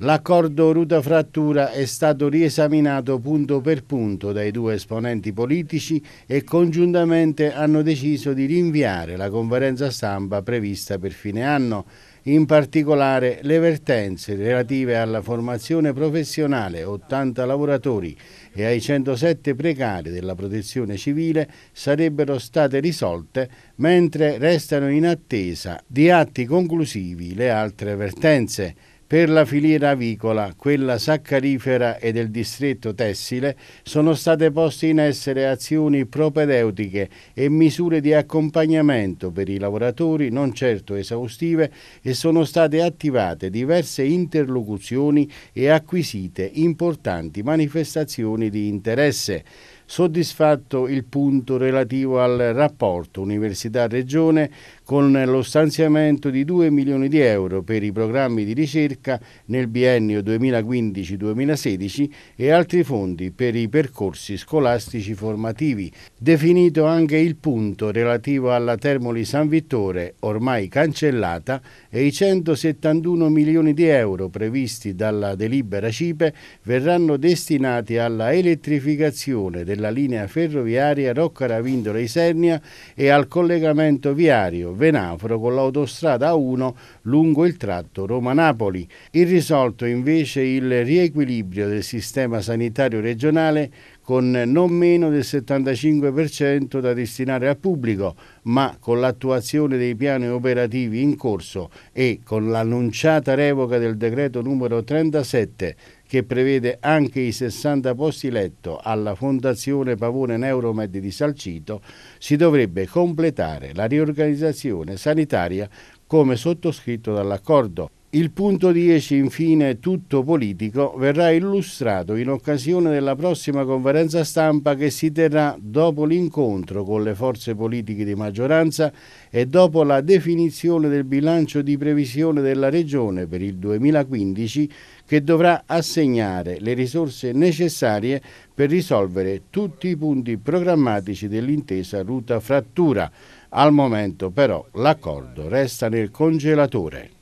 L'accordo Ruta Frattura è stato riesaminato punto per punto dai due esponenti politici e congiuntamente hanno deciso di rinviare la conferenza stampa prevista per fine anno, in particolare le vertenze relative alla formazione professionale 80 lavoratori e ai 107 precari della protezione civile sarebbero state risolte mentre restano in attesa di atti conclusivi le altre vertenze. Per la filiera avicola, quella saccarifera e del distretto tessile sono state poste in essere azioni propedeutiche e misure di accompagnamento per i lavoratori non certo esaustive e sono state attivate diverse interlocuzioni e acquisite importanti manifestazioni di interesse soddisfatto il punto relativo al rapporto Università-Regione con lo stanziamento di 2 milioni di euro per i programmi di ricerca nel biennio 2015-2016 e altri fondi per i percorsi scolastici formativi. Definito anche il punto relativo alla Termoli San Vittore, ormai cancellata, e i 171 milioni di euro previsti dalla delibera CIPE verranno destinati alla elettrificazione della linea ferroviaria Rocca Ravindola-Isernia e al collegamento viario Venafro con l'autostrada 1 lungo il tratto Roma-Napoli. Irrisolto invece il riequilibrio del sistema sanitario regionale con non meno del 75% da destinare al pubblico, ma con l'attuazione dei piani operativi in corso e con l'annunciata revoca del decreto numero 37 che prevede anche i 60 posti letto alla Fondazione Pavone Neuromed di Salcito, si dovrebbe completare la riorganizzazione sanitaria come sottoscritto dall'accordo il punto 10, infine, tutto politico, verrà illustrato in occasione della prossima conferenza stampa che si terrà dopo l'incontro con le forze politiche di maggioranza e dopo la definizione del bilancio di previsione della Regione per il 2015 che dovrà assegnare le risorse necessarie per risolvere tutti i punti programmatici dell'intesa Ruta Frattura. Al momento però l'accordo resta nel congelatore.